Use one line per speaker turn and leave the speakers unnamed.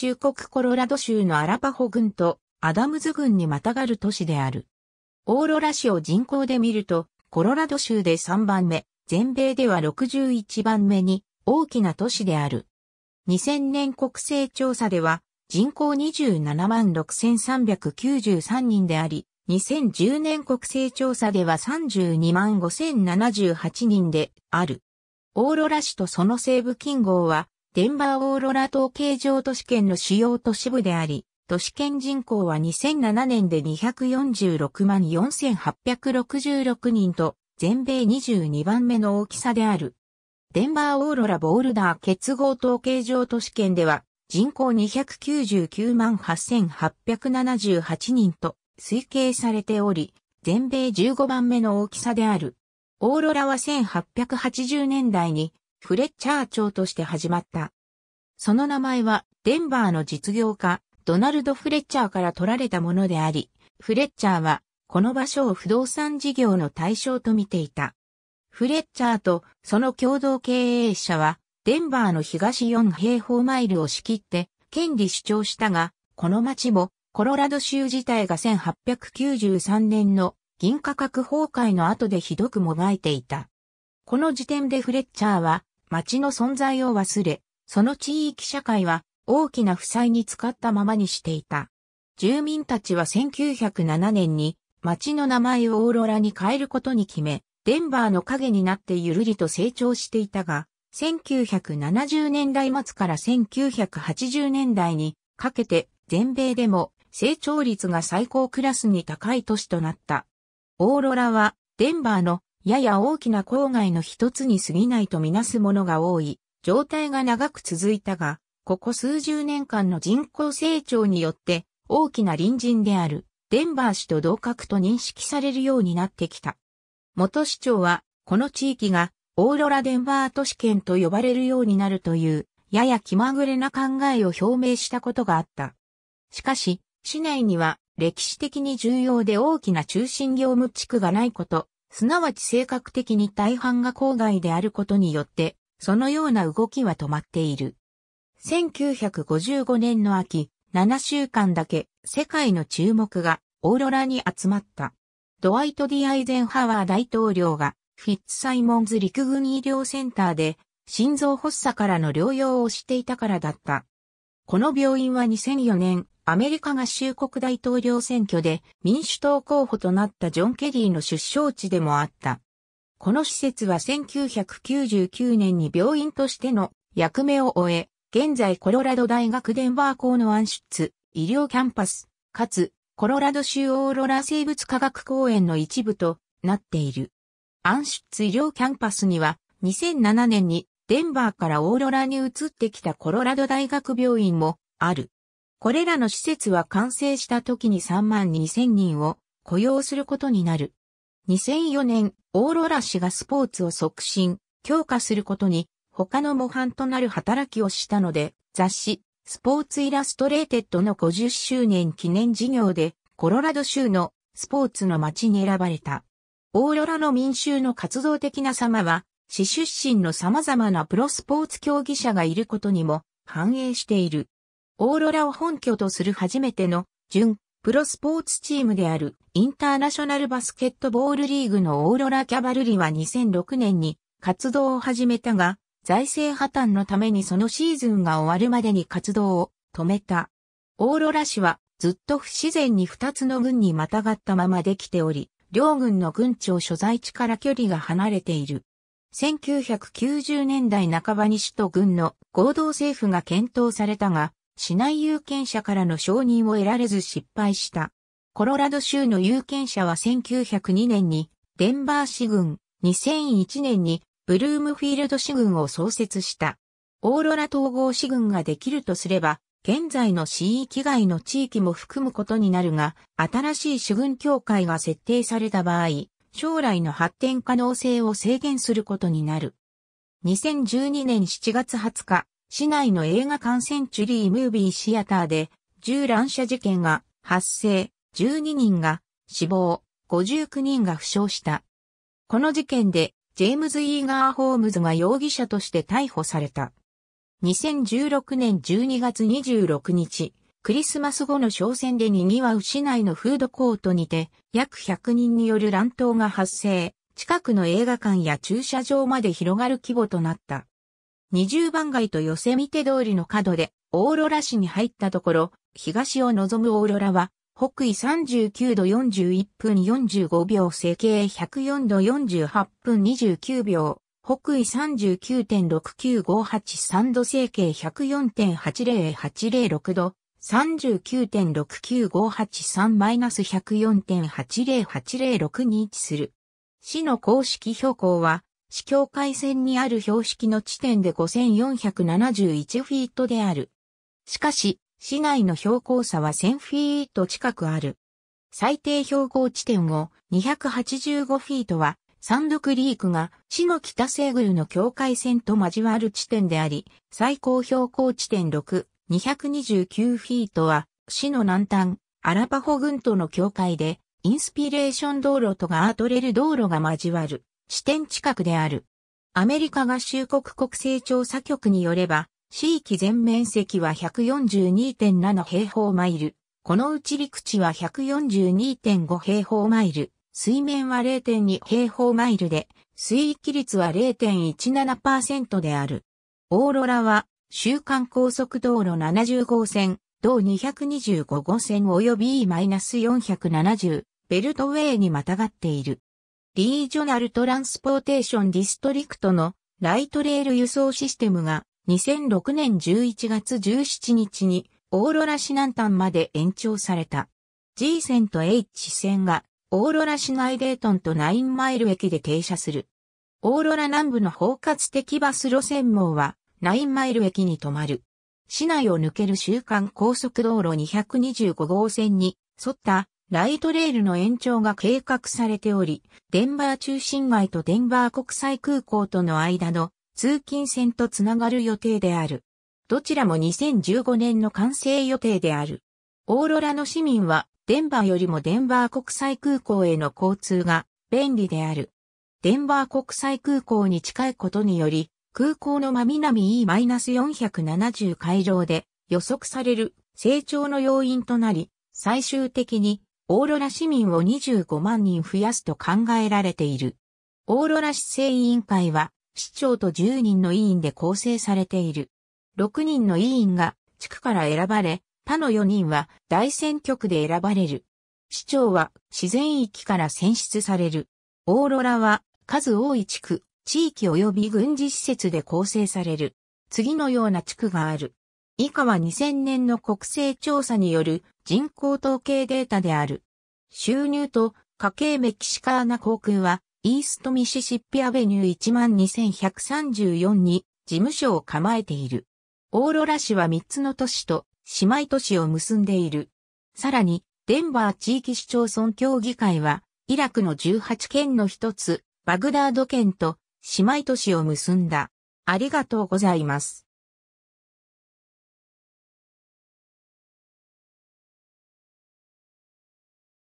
中国コロラド州のアラパホ郡とアダムズ郡にまたがる都市である。オーロラ市を人口で見ると、コロラド州で3番目、全米では61番目に大きな都市である。2000年国勢調査では人口27万6393人であり、2010年国勢調査では32万5078人である。オーロラ市とその西部近郊はデンバーオーロラ統計上都市圏の主要都市部であり、都市圏人口は2007年で246万4866人と、全米22番目の大きさである。デンバーオーロラボールダー結合統計上都市圏では、人口299万8878人と推計されており、全米15番目の大きさである。オーロラは1880年代にフレッチャー庁として始まった。その名前は、デンバーの実業家、ドナルド・フレッチャーから取られたものであり、フレッチャーは、この場所を不動産事業の対象と見ていた。フレッチャーとその共同経営者は、デンバーの東4平方マイルを仕切って、権利主張したが、この町も、コロラド州自体が1893年の銀価格崩壊の後でひどくもがいていた。この時点でフレッチャーは、町の存在を忘れ、その地域社会は大きな負債に使ったままにしていた。住民たちは1907年に町の名前をオーロラに変えることに決め、デンバーの影になってゆるりと成長していたが、1970年代末から1980年代にかけて全米でも成長率が最高クラスに高い都市となった。オーロラはデンバーのやや大きな郊外の一つに過ぎないとみなすものが多い、状態が長く続いたが、ここ数十年間の人口成長によって、大きな隣人である、デンバー市と同格と認識されるようになってきた。元市長は、この地域が、オーロラデンバー都市圏と呼ばれるようになるという、やや気まぐれな考えを表明したことがあった。しかし、市内には歴史的に重要で大きな中心業務地区がないこと、すなわち性格的に大半が郊外であることによって、そのような動きは止まっている。1955年の秋、7週間だけ世界の注目がオーロラに集まった。ドワイト・ディ・アイゼンハワー大統領がフィッツ・サイモンズ陸軍医療センターで心臓発作からの療養をしていたからだった。この病院は2004年アメリカ合衆国大統領選挙で民主党候補となったジョン・ケリーの出生地でもあった。この施設は1999年に病院としての役目を終え、現在コロラド大学デンバー校の暗室、医療キャンパス、かつ、コロラド州オーロラ生物科学公園の一部となっている。暗室医療キャンパスには、2007年にデンバーからオーロラに移ってきたコロラド大学病院もある。これらの施設は完成した時に3万2000人を雇用することになる。2004年、オーロラ氏がスポーツを促進、強化することに、他の模範となる働きをしたので、雑誌、スポーツイラストレーテッドの50周年記念事業で、コロラド州のスポーツの街に選ばれた。オーロラの民衆の活動的な様は、市出身の様々なプロスポーツ競技者がいることにも反映している。オーロラを本拠とする初めての準プロスポーツチームであるインターナショナルバスケットボールリーグのオーロラキャバルリは2006年に活動を始めたが、財政破綻のためにそのシーズンが終わるまでに活動を止めた。オーロラ市はずっと不自然に二つの軍にまたがったままできており、両軍の軍庁所在地から距離が離れている。1990年代半ばに市と軍の合同政府が検討されたが、市内有権者からの承認を得られず失敗した。コロラド州の有権者は1902年にデンバー市軍、2001年にブルームフィールド市軍を創設した。オーロラ統合市軍ができるとすれば、現在の市域外の地域も含むことになるが、新しい主軍協会が設定された場合、将来の発展可能性を制限することになる。2012年7月20日、市内の映画館センチュリームービーシアターで、銃乱射事件が発生、12人が死亡、59人が負傷した。この事件で、ジェームズ・イーガー・ホームズが容疑者として逮捕された。2016年12月26日、クリスマス後の商戦で賑わう市内のフードコートにて、約100人による乱闘が発生、近くの映画館や駐車場まで広がる規模となった。20番街と寄せ見て通りの角で、オーロラ市に入ったところ、東を望むオーロラは、北緯39度41分45秒、整形104度48分29秒、北緯39.69583度、整形104.80806度、39.69583-104.80806に位置する。市の公式標高は、市境界線にある標識の地点で5471フィートである。しかし、市内の標高差は1000フィート近くある。最低標高地点を285フィートは、サンドクリークが市の北西ルの境界線と交わる地点であり、最高標高地点6、229フィートは、市の南端、アラパホ群との境界で、インスピレーション道路とガートレル道路が交わる。支店近くである。アメリカ合衆国国勢調査局によれば、地域全面積は142.7平方マイル。このうち陸地は142.5平方マイル。水面は0.2平方マイルで、水域率は0.17%である。オーロラは、週間高速道路70号線、同225号線及び E-470、ベルトウェイにまたがっている。リージョナルトランスポーテーションディストリクトのライトレール輸送システムが2006年11月17日にオーロラ市南端まで延長された。G 線と H 線がオーロラ市内デートンとナインマイル駅で停車する。オーロラ南部の包括的バス路線網はナインマイル駅に止まる。市内を抜ける週間高速道路225号線に沿ったライトレールの延長が計画されており、デンバー中心街とデンバー国際空港との間の通勤線とつながる予定である。どちらも2015年の完成予定である。オーロラの市民は、デンバーよりもデンバー国際空港への交通が便利である。デンバー国際空港に近いことにより、空港の真南 E-470 回廊で予測される成長の要因となり、最終的にオーロラ市民を25万人増やすと考えられている。オーロラ市政委員会は、市長と10人の委員で構成されている。6人の委員が地区から選ばれ、他の4人は大選挙区で選ばれる。市長は自然域から選出される。オーロラは数多い地区、地域及び軍事施設で構成される。次のような地区がある。以下は2000年の国勢調査による人口統計データである。収入と家計メキシカーナ航空は、イーストミシシッピアベニュー12134に事務所を構えている。オーロラ市は3つの都市と姉妹都市を結んでいる。さらに、デンバー地域市町村協議会は、イラクの18県の一つ、バグダード県と姉妹都市を結んだ。ありがとうございます。